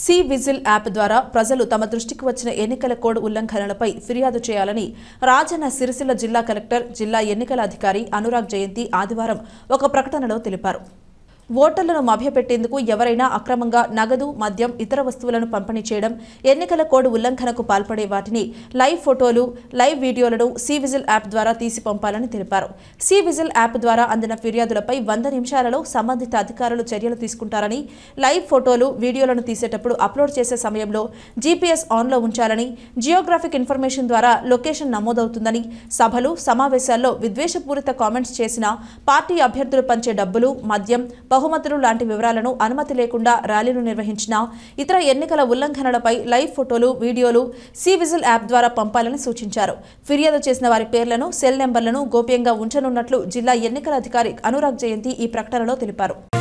C vigil app ద్వారా ప్రజలు తమ దృష్టికి వచ్చిన ఎన్నికల కోడ్ ఉల్లంఘనలపై ఫిర్యాదు చేయాలని రాజన్న సిరిసిల్ల జిల్లా కలెక్టర్ జిల్లా ఎన్నికల అధికారి అనురాగ్ జయంతి ఆదివారం ఒక ప్రకటనలో తెలిపారు ఓటర్లను మభ్యపెట్టేందుకు ఎవరైనా అక్రమంగా నగదు మద్యం ఇతర వస్తువులను పంపిణీ చేయడం ఎన్నికల కోడ్ ఉల్లంఘనకు పాల్పడే వాటిని లైవ్ ఫోటోలు లైవ్ వీడియోలను విజిల్ యాప్ ద్వారా తీసి పంపాలని తెలిపారు విజిల్ యాప్ ద్వారా అందిన ఫిర్యాదులపై వంద నిమిషాలలో సంబంధిత అధికారులు చర్యలు తీసుకుంటారని లైవ్ ఫోటోలు వీడియోలను తీసేటప్పుడు అప్లోడ్ చేసే సమయంలో జీపీఎస్ ఆన్లో ఉంచాలని జియోగ్రాఫిక్ ఇన్ఫర్మేషన్ ద్వారా లొకేషన్ నమోదవుతుందని సభలు సమావేశాల్లో విద్వేషపూరిత కామెంట్స్ చేసిన పార్టీ అభ్యర్థులు పంచే డబ్బులు మద్యం బహుమతులు లాంటి వివరాలను అనుమతి లేకుండా ర్యాలీలు నిర్వహించిన ఇతర ఎన్నికల ఉల్లంఘనలపై లైవ్ ఫోటోలు వీడియోలు సి విజిల్ యాప్ ద్వారా పంపాలని సూచించారు ఫిర్యాదు చేసిన వారి పేర్లను సెల్ నెంబర్లను గోప్యంగా ఉంచనున్నట్లు జిల్లా ఎన్నికల అధికారి అనురాగ్ జయంతి ఈ ప్రకటనలో తెలిపారు